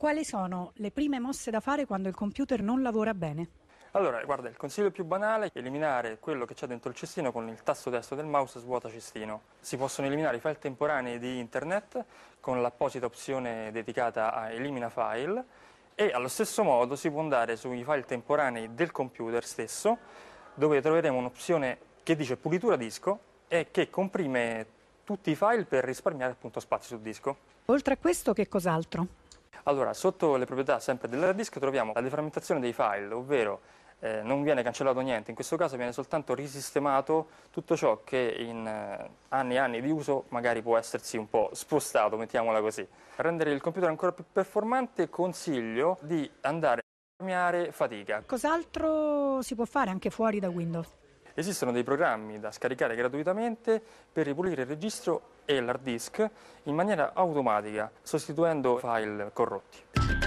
Quali sono le prime mosse da fare quando il computer non lavora bene? Allora, guarda, il consiglio più banale è eliminare quello che c'è dentro il cestino con il tasto destro del mouse svuota cestino. Si possono eliminare i file temporanei di internet con l'apposita opzione dedicata a elimina file e allo stesso modo si può andare sui file temporanei del computer stesso dove troveremo un'opzione che dice pulitura disco e che comprime tutti i file per risparmiare appunto spazio sul disco. Oltre a questo che cos'altro? Allora, sotto le proprietà sempre dell'hard disk troviamo la deframmentazione dei file, ovvero eh, non viene cancellato niente, in questo caso viene soltanto risistemato tutto ciò che in eh, anni e anni di uso magari può essersi un po' spostato, mettiamola così. Per rendere il computer ancora più performante consiglio di andare a risparmiare fatica. Cos'altro si può fare anche fuori da Windows? Esistono dei programmi da scaricare gratuitamente per ripulire il registro e l'hard disk in maniera automatica, sostituendo file corrotti.